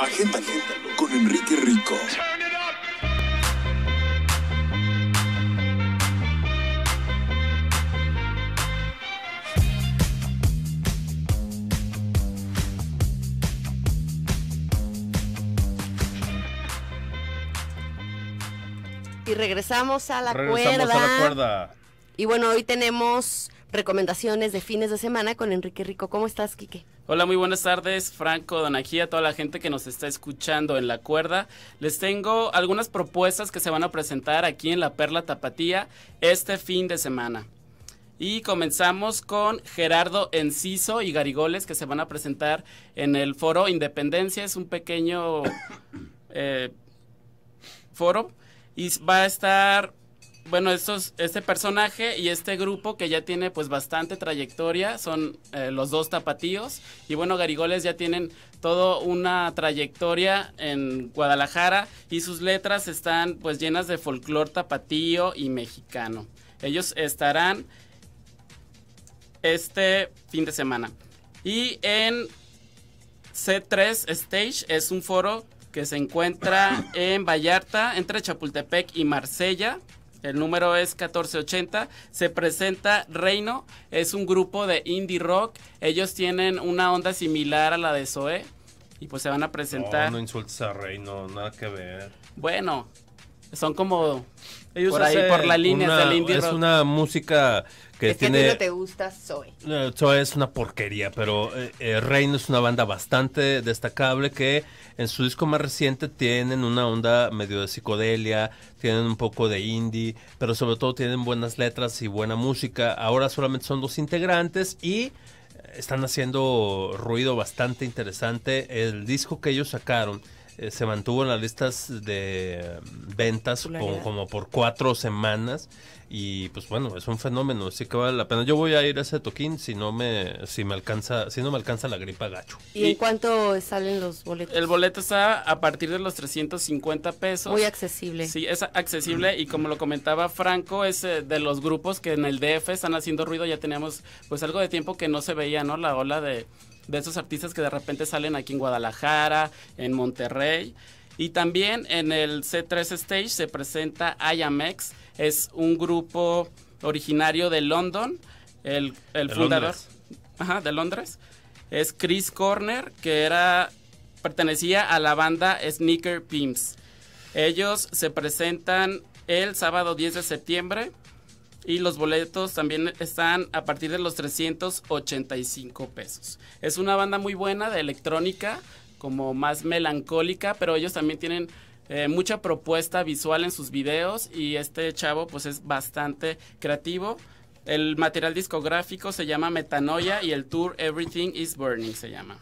Agenda, agenda con Enrique Rico. Y regresamos a la a la cuerda. Y bueno, hoy tenemos recomendaciones de fines de semana con Enrique Rico. ¿Cómo estás, Quique? Hola, muy buenas tardes, Franco, donajía toda la gente que nos está escuchando en la cuerda. Les tengo algunas propuestas que se van a presentar aquí en la Perla Tapatía este fin de semana. Y comenzamos con Gerardo Enciso y Garigoles que se van a presentar en el foro Independencia. Es un pequeño eh, foro y va a estar bueno, estos, este personaje y este grupo que ya tiene pues bastante trayectoria, son eh, los dos tapatíos y bueno, Garigoles ya tienen toda una trayectoria en Guadalajara y sus letras están pues llenas de folclor tapatío y mexicano. Ellos estarán este fin de semana. Y en C3 Stage es un foro que se encuentra en Vallarta, entre Chapultepec y Marsella. El número es 1480. Se presenta Reino. Es un grupo de indie rock. Ellos tienen una onda similar a la de Zoe. Y pues se van a presentar. No, no insultes a Reino, nada que ver. Bueno, son como Ellos por ahí, por la línea del indie Es una música que tiene... Que te gusta Zoe. Zoe es una porquería, pero eh, eh, Reino es una banda bastante destacable que en su disco más reciente tienen una onda medio de psicodelia, tienen un poco de indie, pero sobre todo tienen buenas letras y buena música. Ahora solamente son dos integrantes y eh, están haciendo ruido bastante interesante. El disco que ellos sacaron eh, se mantuvo en las listas de mm, ventas como, por cuatro semanas y pues bueno es un fenómeno así que vale la pena yo voy a ir a ese toquín si no me si me alcanza si no me alcanza la gripa gacho y, en cuánto salen los boletos el boleto está a partir de los 350 pesos muy accesible sí es accesible y como lo comentaba Franco es eh, de los grupos que en el DF están haciendo ruido ya teníamos pues algo de tiempo que no se veía no la ola de de esos artistas que de repente salen aquí en Guadalajara, en Monterrey. Y también en el C3 Stage se presenta IAMX, es un grupo originario de London, el, fundador Londres. de Londres es Chris Corner, que era pertenecía a la banda Sneaker Pimps. Ellos se presentan el sábado 10 de septiembre y los boletos también están a partir de los 385 pesos. Es una banda muy buena de electrónica, como más melancólica, pero ellos también tienen eh, mucha propuesta visual en sus videos y este chavo pues es bastante creativo. El material discográfico se llama Metanoia y el tour Everything is Burning se llama.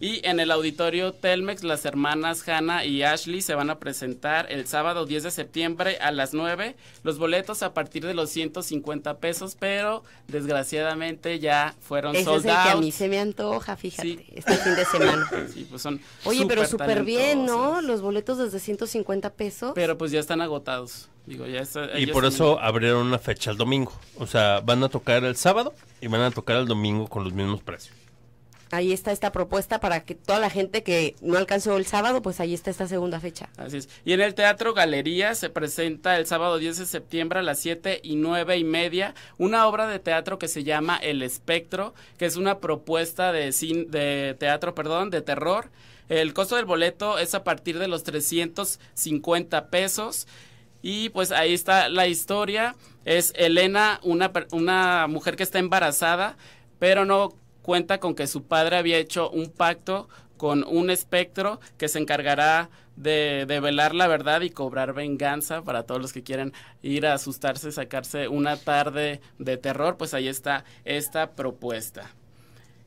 Y en el auditorio Telmex, las hermanas Hannah y Ashley se van a presentar el sábado 10 de septiembre a las 9. Los boletos a partir de los 150 pesos, pero desgraciadamente ya fueron soldados. es que a mí se me antoja, fíjate, este fin de semana. Pues Oye, pero súper bien, ¿no? Los boletos desde 150 pesos. Pero pues ya están agotados. Digo, y por eso abrieron una fecha el domingo. O sea, van a tocar el sábado y van a tocar el domingo con los mismos precios ahí está esta propuesta para que toda la gente que no alcanzó el sábado, pues ahí está esta segunda fecha. Así es. Y en el Teatro Galería se presenta el sábado 10 de septiembre a las 7 y 9 y media una obra de teatro que se llama El Espectro, que es una propuesta de, de teatro, perdón, de terror. El costo del boleto es a partir de los 350 pesos. Y pues ahí está la historia. Es Elena, una, una mujer que está embarazada, pero no cuenta con que su padre había hecho un pacto con un espectro que se encargará de, velar la verdad y cobrar venganza para todos los que quieren ir a asustarse, sacarse una tarde de terror, pues ahí está esta propuesta.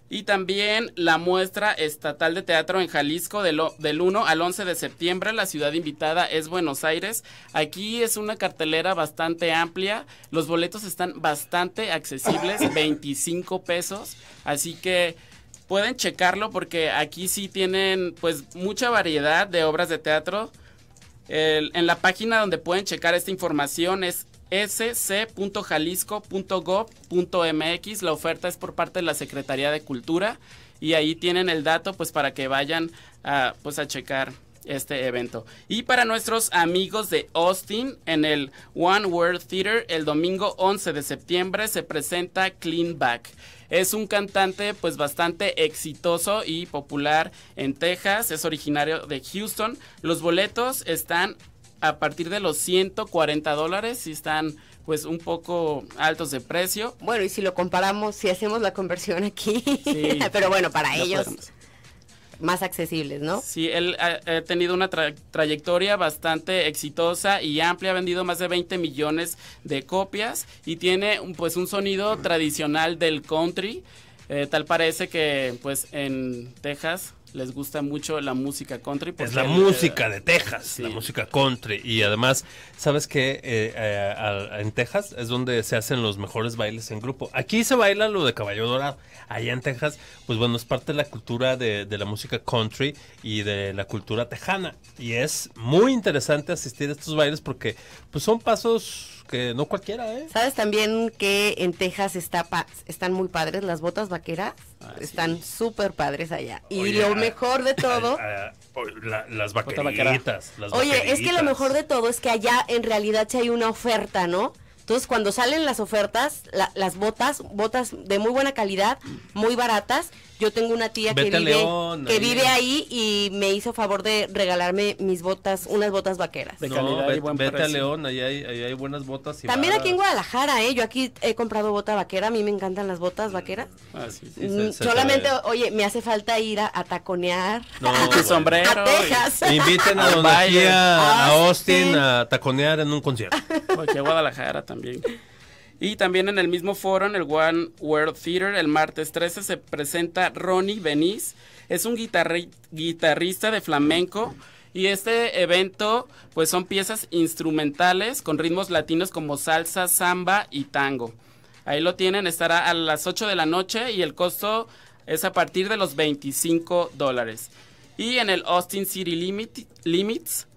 Y también la muestra estatal de teatro en Jalisco del, del 1 al 11 de septiembre. La ciudad invitada es Buenos Aires. Aquí es una cartelera bastante amplia. Los boletos están bastante accesibles, 25 pesos. Así que pueden checarlo porque aquí sí tienen pues mucha variedad de obras de teatro. en la página donde pueden checar esta información es sc.jalisco.gov.mx. La oferta es por parte de la Secretaría de Cultura y ahí tienen el dato pues para que vayan a, pues a checar este evento. Y para nuestros amigos de Austin, en el One World Theater, el domingo 11 de septiembre se presenta Clean Back. Es un cantante pues bastante exitoso y popular en Texas, es originario de Houston. Los boletos están a partir de los 140 dólares, si están pues un poco altos de precio. Bueno, y si lo comparamos, si hacemos la conversión aquí, pero bueno, para ellos más accesibles, ¿no? Sí, él ha, tenido una trayectoria bastante exitosa y amplia, ha vendido más de 20 millones de copias y tiene pues un sonido tradicional del country. Eh, tal parece que pues en Texas les gusta mucho la música country. Es la música de eh, Texas, la música country. Y además, ¿sabes qué? Eh, eh, en Texas es donde se hacen los mejores bailes en grupo. Aquí se baila lo de caballo dorado. Allá en Texas, pues bueno, es parte de la cultura de, la música country y de la cultura tejana. Y es muy interesante asistir a estos bailes porque pues son pasos que no cualquiera, ¿eh? ¿Sabes también que en Texas está están muy padres las botas vaqueras? Están súper padres allá. Y lo mejor de todo... las vaqueritas. Oye, es que lo mejor de todo es que allá en realidad sí hay una oferta, ¿no? Entonces, cuando salen las ofertas, las botas, botas de muy buena calidad, muy baratas, yo tengo una tía que vive, que ahí. vive ahí y me hizo favor de regalarme mis botas, unas botas vaqueras. vete, a León, ahí hay, buenas botas. También aquí en Guadalajara, ¿eh? yo aquí he comprado bota vaquera, a mí me encantan las botas mm. vaqueras. Ah, mm, solamente, oye, me hace falta ir a, taconear. No, a, sombrero. inviten a donde a Austin, a taconear en un concierto. Porque Guadalajara también. Y también en el mismo foro, en el One World Theater, el martes 13 se presenta Ronnie Beniz. Es un guitarrista de flamenco. Y este evento, pues son piezas instrumentales con ritmos latinos como salsa, samba y tango. Ahí lo tienen, estará a las 8 de la noche y el costo es a partir de los 25 dólares. Y en el Austin City Limits,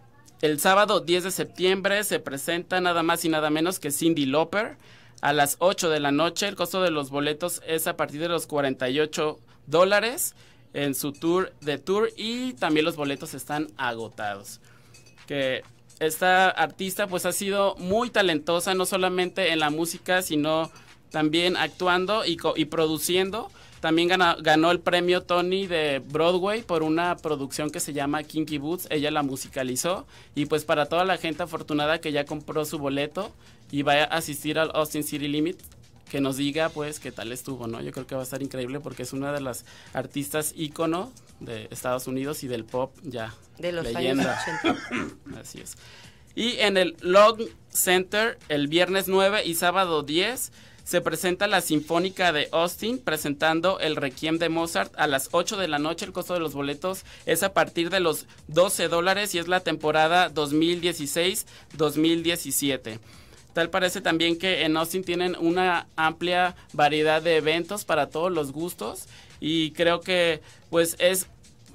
el sábado 10 de septiembre se presenta nada más y nada menos que Cindy Loper a las 8 de la noche. El costo de los boletos es a partir de los 48 dólares en su tour de tour y también los boletos están agotados. Que esta artista pues ha sido muy talentosa no solamente en la música sino también actuando y, y produciendo también ganó, el premio Tony de Broadway por una producción que se llama Kinky Boots. Ella la musicalizó. Y pues para toda la gente afortunada que ya compró su boleto y va a asistir al Austin City Limit, que nos diga pues qué tal estuvo, ¿no? Yo creo que va a estar increíble porque es una de las artistas ícono de Estados Unidos y del pop ya. De los 80. Así es. Y en el Log Center el viernes 9 y sábado 10 se presenta la Sinfónica de Austin presentando el Requiem de Mozart a las 8 de la noche. El costo de los boletos es a partir de los 12 dólares y es la temporada 2016-2017. Tal parece también que en Austin tienen una amplia variedad de eventos para todos los gustos y creo que pues es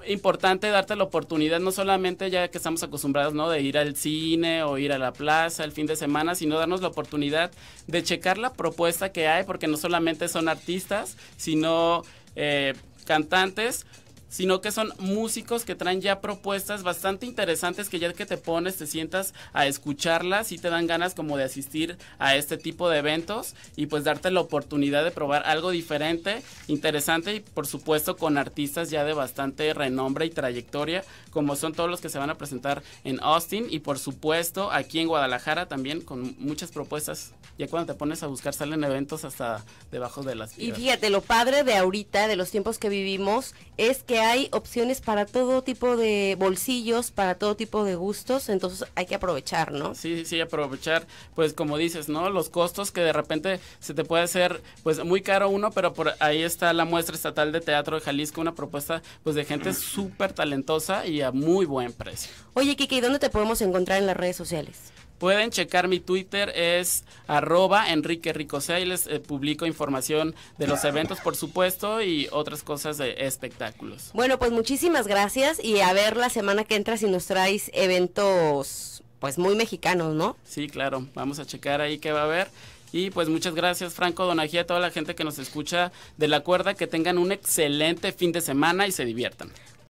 importante darte la oportunidad, no solamente ya que estamos acostumbrados, ¿no? De ir al cine o ir a la plaza el fin de semana, sino darnos la oportunidad de checar la propuesta que hay, porque no solamente son artistas, sino eh, cantantes, sino que son músicos que traen ya propuestas bastante interesantes que ya que te pones te sientas a escucharlas y te dan ganas como de asistir a este tipo de eventos y pues darte la oportunidad de probar algo diferente, interesante y por supuesto con artistas ya de bastante renombre y trayectoria como son todos los que se van a presentar en Austin y por supuesto aquí en Guadalajara también con muchas propuestas. Ya cuando te pones a buscar salen eventos hasta debajo de las Y fíjate, lo padre de ahorita, de los tiempos que vivimos, es que hay opciones para todo tipo de bolsillos, para todo tipo de gustos, entonces hay que aprovechar, ¿no? Sí, sí, sí, aprovechar, pues como dices, ¿no? Los costos que de repente se te puede hacer, pues muy caro uno, pero por ahí está la muestra estatal de teatro de Jalisco, una propuesta, pues de gente súper talentosa y a muy buen precio. Oye, Kike, ¿y dónde te podemos encontrar en las redes sociales? Pueden checar mi Twitter, es arroba Enrique Ricosea y les eh, publico información de los eventos, por supuesto, y otras cosas de espectáculos. Bueno, pues muchísimas gracias y a ver la semana que entra si nos traes eventos, pues muy mexicanos, ¿no? Sí, claro. Vamos a checar ahí qué va a haber. Y pues muchas gracias Franco Donají, a toda la gente que nos escucha de la cuerda, que tengan un excelente fin de semana y se diviertan.